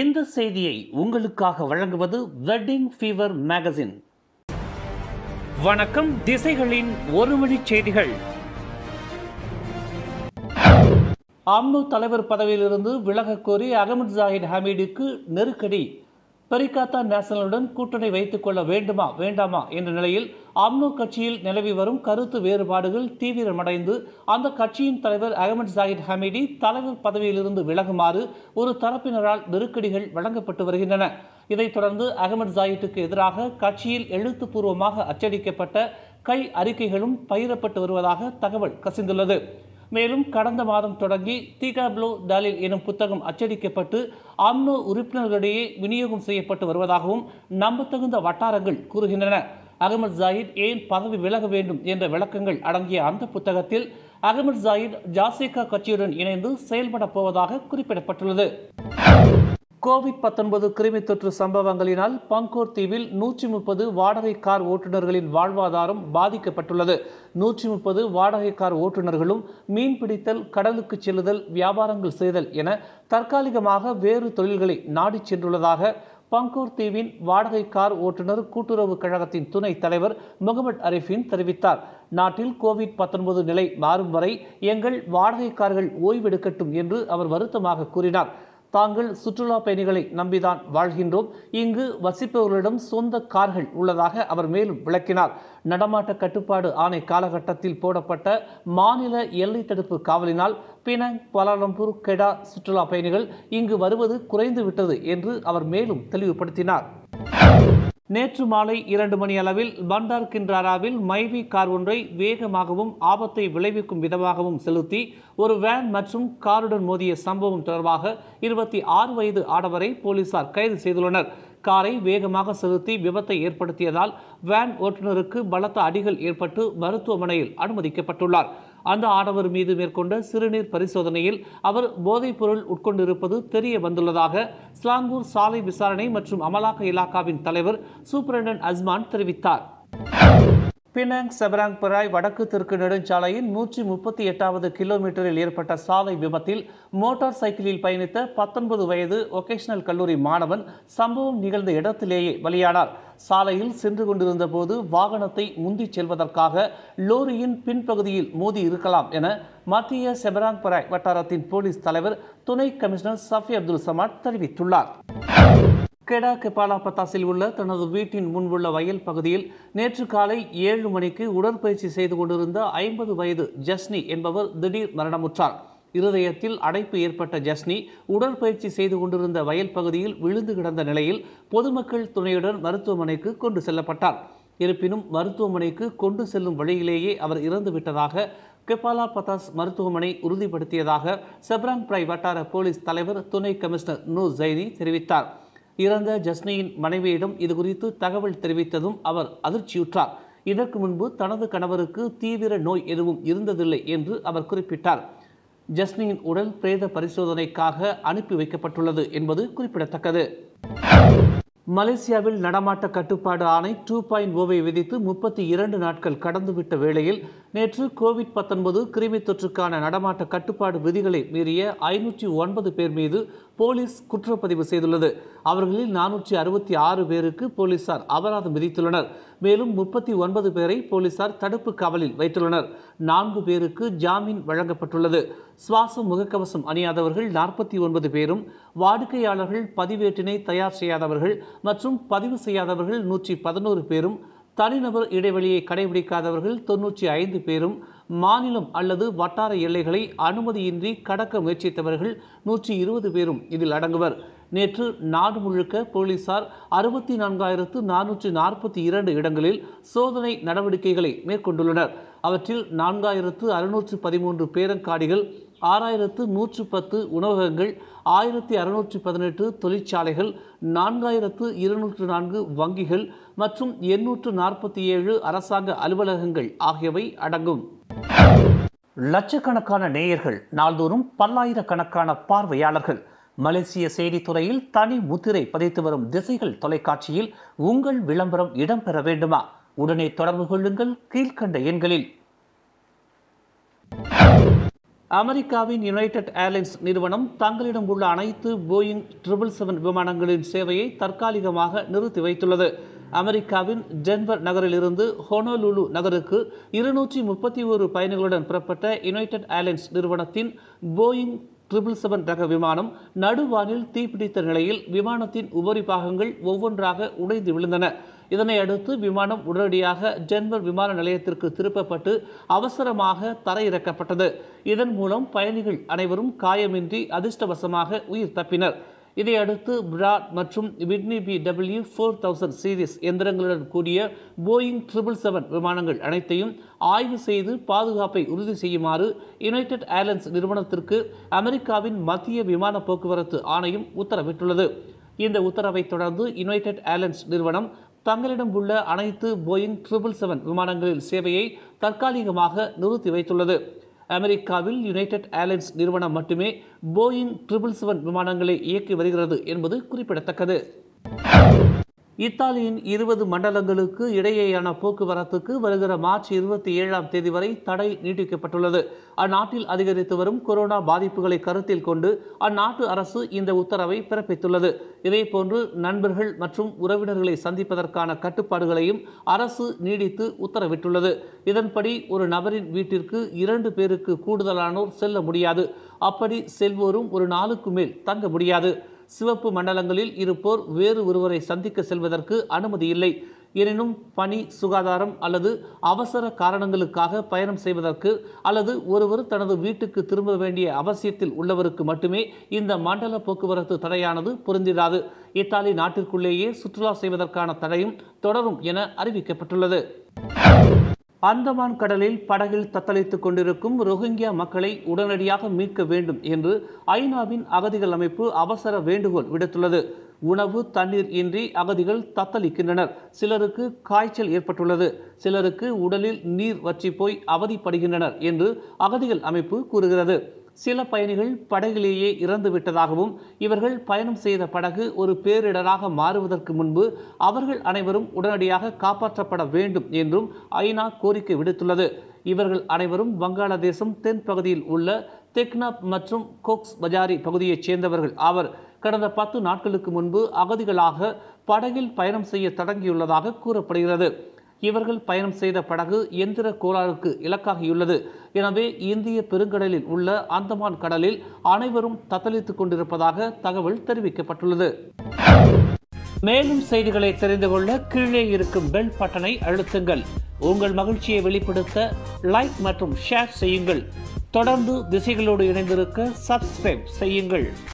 இந்த செய்தியை உங்களுக்காக வழங்குவது வெட்டிங் ஃபீவர் மேகசின் வணக்கம் திசைகளின் ஒரு மணி செய்திகள் அம்னு தலைவர் பதவியிலிருந்து விலகக் கோரி அகமது ஜாஹித் ஹமீடுக்கு நெருக்கடி பெரிகாத்தா நேஷனலுடன் கூட்டணி வைத்துக் கொள்ள வேண்டுமா வேண்டாமா என்ற நிலையில் அம்னோ கட்சியில் நிலவி வரும் கருத்து வேறுபாடுகள் தீவிரமடைந்து அந்த கட்சியின் தலைவர் அகமது ஜாகித் ஹமீடி தலைவர் பதவியிலிருந்து விலகுமாறு ஒரு தரப்பினரால் நெருக்கடிகள் வழங்கப்பட்டு வருகின்றன இதைத் தொடர்ந்து அகமது ஜாகித்துக்கு எதிராக கட்சியில் எழுத்துப்பூர்வமாக அச்சடிக்கப்பட்ட கை அறிக்கைகளும் பயிரப்பட்டு வருவதாக தகவல் கசிந்துள்ளது மேலும் கடந்த மாதம் தொடங்கி தீகாப்ளோ தாலில் எனும் புத்தகம் அச்சடிக்கப்பட்டு அம்னோ உறுப்பினர்களிடையே விநியோகம் செய்யப்பட்டு வருவதாகவும் நம்பத்தகுந்த வட்டாரங்கள் கூறுகின்றன அகமது ஜாயித் ஏன் பதவி விலக வேண்டும் என்ற விளக்கங்கள் அடங்கிய அந்த புத்தகத்தில் அகமது ஜாயித் ஜாசிகா கட்சியுடன் இணைந்து செயல்படப் போவதாக குறிப்பிடப்பட்டுள்ளது கோவிட் பத்தொன்பது கிருமி தொற்று சம்பவங்களினால் பங்கோர் தீவில் நூற்றி முப்பது வாடகை கார் ஓட்டுநர்களின் வாழ்வாதாரம் பாதிக்கப்பட்டுள்ளது நூற்றி முப்பது வாடகை கார் ஓட்டுநர்களும் மீன்பிடித்தல் கடலுக்கு செல்லுதல் வியாபாரங்கள் செய்தல் என தற்காலிகமாக வேறு தொழில்களை நாடிச் சென்றுள்ளதாக பங்கோர் தீவின் வாடகை கார் ஓட்டுநர் கூட்டுறவு கழகத்தின் துணைத் தலைவர் முகமது அரிஃபின் தெரிவித்தார் நாட்டில் கோவிட் பத்தொன்பது நிலை மாறும் வரை எங்கள் வாடகை கார்கள் ஓய்வெடுக்கட்டும் என்று அவர் வருத்தமாக கூறினார் தாங்கள் சுற்றுலா பயணிகளை நம்பிதான் வாழ்கின்றோம் இங்கு வசிப்பவர்களிடம் சொந்த கார்கள் உள்ளதாக அவர் மேலும் விளக்கினார் நடமாட்ட கட்டுப்பாடு ஆணை காலகட்டத்தில் போடப்பட்ட மாநில எல்லை தடுப்பு காவலினால் பினாங் பலாலம்பூர் கெடா சுற்றுலா பயணிகள் இங்கு வருவது குறைந்துவிட்டது என்று அவர் மேலும் தெளிவுபடுத்தினார் நேற்று மாலை இரண்டு மணி அளவில் பண்டார் கிண்டாராவில் மைவி கார் ஒன்றை வேகமாகவும் ஆபத்தை விளைவிக்கும் விதமாகவும் செலுத்தி ஒரு வேன் மற்றும் காருடன் மோதிய சம்பவம் தொடர்பாக இருபத்தி ஆறு வயது ஆடவரை போலீசார் கைது செய்துள்ளனர் காரை வேகமாக செலுத்தி விபத்தை ஏற்படுத்தியதால் வேன் ஓட்டுநருக்கு பலத்த அடிகள் ஏற்பட்டு மருத்துவமனையில் அனுமதிக்கப்பட்டுள்ளார் அந்த ஆடவர் மீது மேற்கொண்ட சிறுநீர் பரிசோதனையில் அவர் போதைப்பொருள் உட்கொண்டிருப்பது தெரிய வந்துள்ளதாக ஸ்லாங்கூர் சாலை விசாரணை மற்றும் அமலாக்க இலாக்காவின் தலைவர் சூப்பரண்டன் அஸ்மான் தெரிவித்தார் பினங் செபராங்பராய் வடக்கு தெற்கு நெடுஞ்சாலையின் நூற்றி முப்பத்தி எட்டாவது கிலோமீட்டரில் ஏற்பட்ட சாலை விபத்தில் மோட்டார் சைக்கிளில் பயணித்த பத்தொன்பது வயது ஒகேஷனல் கல்லூரி மாணவன் சம்பவம் நிகழ்ந்த இடத்திலேயே பலியானார் சாலையில் சென்று கொண்டிருந்த போது வாகனத்தை முந்திச் செல்வதற்காக லோரியின் பின்பகுதியில் மோதி இருக்கலாம் என மத்திய செபராங்பராய் வட்டாரத்தின் போலீஸ் தலைவர் துணை கமிஷனர் சஃபி அப்துல் சமாட் தெரிவித்துள்ளார் கெடா கெபாலா பத்தாசில் உள்ள தனது வீட்டின் முன்புள்ள வயல் பகுதியில் நேற்று காலை ஏழு மணிக்கு உடற்பயிற்சி செய்து கொண்டிருந்த ஐம்பது வயது ஜஸ்னி என்பவர் திடீர் மரணமுற்றார் இருதயத்தில் அடைப்பு ஏற்பட்ட ஜஸ்னி உடற்பயிற்சி செய்து கொண்டிருந்த வயல் பகுதியில் விழுந்து கிடந்த நிலையில் பொதுமக்கள் துணையுடன் மருத்துவமனைக்கு கொண்டு செல்லப்பட்டார் இருப்பினும் மருத்துவமனைக்கு கொண்டு செல்லும் வழியிலேயே அவர் இறந்துவிட்டதாக கெபாலா பதாஸ் மருத்துவமனை உறுதிப்படுத்தியதாக செப்ராங் பிரை வட்டார போலீஸ் தலைவர் துணை கமிஷனர் நூ ஜைனி தெரிவித்தார் இறந்த ஜஸ்னியின் மனைவியிடம் இதுகுறித்து தகவல் தெரிவித்ததும் அவர் அதிர்ச்சியுற்றார் இதற்கு முன்பு தனது கணவருக்கு தீவிர நோய் எதுவும் இருந்ததில்லை என்று அவர் குறிப்பிட்டார் ஜஸ்னியின் உடல் பிரேத பரிசோதனைக்காக அனுப்பி வைக்கப்பட்டுள்ளது என்பது குறிப்பிடத்தக்கது மலேசியாவில் நடமாட்ட கட்டுப்பாடு ஆணை டூ பாயிண்ட் ஓவை விதித்து முப்பத்தி இரண்டு நாட்கள் கடந்துவிட்ட வேளையில் நேற்று கோவிட் பத்தொன்பது கிருமி தொற்றுக்கான நடமாட்ட கட்டுப்பாடு விதிகளை மீறிய ஐநூற்றி ஒன்பது பேர் மீது போலீஸ் குற்றப்பதிவு செய்துள்ளது அவர்களில் நானூற்றி அறுபத்தி ஆறு பேருக்கு போலீசார் அபராதம் விதித்துள்ளனர் மேலும் முப்பத்தி ஒன்பது பேரை போலீசார் தடுப்பு காவலில் வைத்துள்ளனர் நான்கு பேருக்கு ஜாமீன் வழங்கப்பட்டுள்ளது சுவாசம் முகக்கவசம் அணியாதவர்கள் நாற்பத்தி ஒன்பது பேரும் வாடிக்கையாளர்கள் பதிவேட்டினை தயார் செய்யாதவர்கள் மற்றும் பதிவு செய்யாதவர்கள் நூற்றி பதினோரு பேரும் தனிநபர் இடைவெளியை கடைபிடிக்காதவர்கள் தொன்னூற்றி ஐந்து பேரும் மாநிலம் அல்லது வட்டார எல்லைகளை அனுமதியின்றி கடக்க முயற்சித்தவர்கள் நூற்றி இருபது பேரும் இதில் அடங்குவர் நேற்று நாடு முழுக்க போலீசார் அறுபத்தி நான்காயிரத்து நானூற்றி நாற்பத்தி இரண்டு இடங்களில் சோதனை நடவடிக்கைகளை மேற்கொண்டுள்ளனர் அவற்றில் நான்காயிரத்து அறுநூற்று பதிமூன்று பேரங்காடிகள் ஆறாயிரத்து நூற்று பத்து உணவகங்கள் ஆயிரத்தி அறுநூற்றி பதினெட்டு தொழிற்சாலைகள் நான்காயிரத்து இருநூற்று நான்கு வங்கிகள் மற்றும் எண்ணூற்று நாற்பத்தி ஏழு அரசாங்க அலுவலகங்கள் ஆகியவை அடங்கும் லட்சக்கணக்கான நேயர்கள் நாள்தோறும் பல்லாயிரக்கணக்கான பார்வையாளர்கள் மலேசிய செய்தித்துறையில் தனி முத்திரை பதித்து வரும் திசைகள் தொலைக்காட்சியில் உங்கள் விளம்பரம் இடம்பெற வேண்டுமா உடனே தொடர்பு கொள்ளுங்கள் கீழ்கண்ட எண்களில் அமெரிக்காவின் யுனைடெட் ஏர்லைன்ஸ் நிறுவனம் தங்களிடம் உள்ள அனைத்து போயிங் ட்ரிபிள் செவன் விமானங்களின் சேவையை தற்காலிகமாக நிறுத்தி வைத்துள்ளது அமெரிக்காவின் டென்வர் நகரிலிருந்து ஹொனோலுலு நகருக்கு இருநூற்றி முப்பத்தி ஒரு பயணிகளுடன் புறப்பட்ட யுனைடெட் ஏர்லைன்ஸ் நிறுவனத்தின் போயிங் ட்ரிபிள் செவன் ரக விமானம் நடுவானில் தீப்பிடித்த நிலையில் விமானத்தின் உபரி பாகங்கள் ஒவ்வொன்றாக உடைந்து விழுந்தன இதனை அடுத்து விமானம் உடனடியாக டென்வர் விமான நிலையத்திற்கு திருப்பப்பட்டு அவசரமாக தரையிறக்கப்பட்டது இதன் மூலம் பயணிகள் அனைவரும் காயமின்றி அதிர்ஷ்டவசமாக உயிர் தப்பினர் இதையடுத்து பிராட் மற்றும் Whitney P W four thousand series எந்திரங்களுடன் கூடிய போயிங் ட்ரிபிள் செவன் விமானங்கள் அனைத்தையும் ஆய்வு செய்து பாதுகாப்பை உறுதி செய்யுமாறு யுனைடெட் ஏர்லைன்ஸ் நிறுவனத்திற்கு அமெரிக்காவின் மத்திய விமான போக்குவரத்து ஆணையம் உத்தரவிட்டுள்ளது இந்த உத்தரவை தொடர்ந்து யுனைடெட் ஏர்லைன்ஸ் நிறுவனம் தங்களிடம் உள்ள அனைத்து போயிங் ட்ரிபிள் செவன் விமானங்களில் சேவையை தற்காலிகமாக நிறுத்தி வைத்துள்ளது அமெரிக்காவில் யுனைடெட் ஏர்லைன்ஸ் நிறுவனம் மட்டுமே போயிங் ட்ரிபிள் செவன் விமானங்களை இயக்கி வருகிறது என்பது குறிப்பிடத்தக்கது இத்தாலியின் இருபது மண்டலங்களுக்கு இடையேயான போக்குவரத்துக்கு வருகிற மார்ச் இருபத்தி ஏழாம் தேதி வரை தடை நீட்டிக்கப்பட்டுள்ளது அந்நாட்டில் அதிகரித்து வரும் கொரோனா பாதிப்புகளை கருத்தில் கொண்டு அந்நாட்டு அரசு இந்த உத்தரவை பிறப்பித்துள்ளது இதேபோன்று நண்பர்கள் மற்றும் உறவினர்களை சந்திப்பதற்கான கட்டுப்பாடுகளையும் அரசு நீடித்து உத்தரவிட்டுள்ளது இதன்படி ஒரு நபரின் வீட்டிற்கு இரண்டு பேருக்கு கூடுதலானோர் செல்ல முடியாது அப்படி செல்வோரும் ஒரு நாளுக்கு மேல் தங்க முடியாது சிவப்பு மண்டலங்களில் இருப்போர் வேறு ஒருவரை சந்திக்க செல்வதற்கு அனுமதி இல்லை எனினும் பணி சுகாதாரம் அல்லது அவசர காரணங்களுக்காக பயணம் செய்வதற்கு அல்லது ஒருவர் தனது வீட்டுக்கு திரும்ப வேண்டிய அவசியத்தில் உள்ளவருக்கு மட்டுமே இந்த மண்டல போக்குவரத்து தடையானது பொருந்திடாது இத்தாலி நாட்டிற்குள்ளேயே சுற்றுலா செய்வதற்கான தடையும் தொடரும் என அறிவிக்கப்பட்டுள்ளது அந்தமான் கடலில் படகில் தத்தளித்துக் கொண்டிருக்கும் ரோஹிங்கியா மக்களை உடனடியாக மீட்க வேண்டும் என்று ஐநாவின் அகதிகள் அமைப்பு அவசர வேண்டுகோள் விடுத்துள்ளது உணவு தண்ணீர் இன்றி அகதிகள் தத்தளிக்கின்றனர் சிலருக்கு காய்ச்சல் ஏற்பட்டுள்ளது சிலருக்கு உடலில் நீர் வற்றி போய் அவதிப்படுகின்றனர் என்று அகதிகள் அமைப்பு கூறுகிறது சில பயணிகள் படகிலேயே இறந்து விட்டதாகவும் இவர்கள் பயணம் செய்த படகு ஒரு பேரிடராக மாறுவதற்கு முன்பு அவர்கள் அனைவரும் உடனடியாக காப்பாற்றப்பட வேண்டும் என்றும் ஐநா கோரிக்கை விடுத்துள்ளது இவர்கள் அனைவரும் வங்காளதேசம் தென்பகுதியில் உள்ள தெக்னாப் மற்றும் கோக்ஸ் பஜாரி பகுதியைச் சேர்ந்தவர்கள் அவர் கடந்த பத்து நாட்களுக்கு முன்பு அகதிகளாக படகில் பயணம் செய்ய தொடங்கியுள்ளதாக கூறப்படுகிறது இவர்கள் பயணம் செய்த படகு எந்திர கோளாறுக்கு இலக்காகியுள்ளது எனவே இந்திய பெருங்கடலில் உள்ள அந்தமான் கடலில் அனைவரும் தத்தளித்துக் கொண்டிருப்பதாக தகவல் தெரிவிக்கப்பட்டுள்ளது மேலும் செய்திகளை தெரிந்து கொள்ள கீழே இருக்கும் பெல் பட்டனை அழுத்துங்கள் உங்கள் மகிழ்ச்சியை வெளிப்படுத்த லைக் மற்றும் ஷேர் செய்யுங்கள் தொடர்ந்து திசைகளோடு இணைந்திருக்க சப்ஸ்கிரைப் செய்யுங்கள்